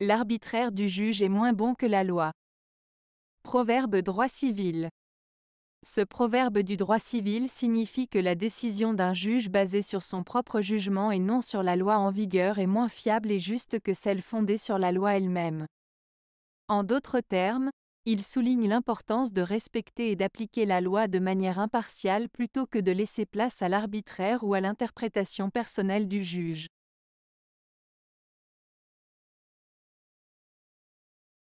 L'arbitraire du juge est moins bon que la loi. Proverbe droit civil. Ce proverbe du droit civil signifie que la décision d'un juge basée sur son propre jugement et non sur la loi en vigueur est moins fiable et juste que celle fondée sur la loi elle-même. En d'autres termes, il souligne l'importance de respecter et d'appliquer la loi de manière impartiale plutôt que de laisser place à l'arbitraire ou à l'interprétation personnelle du juge.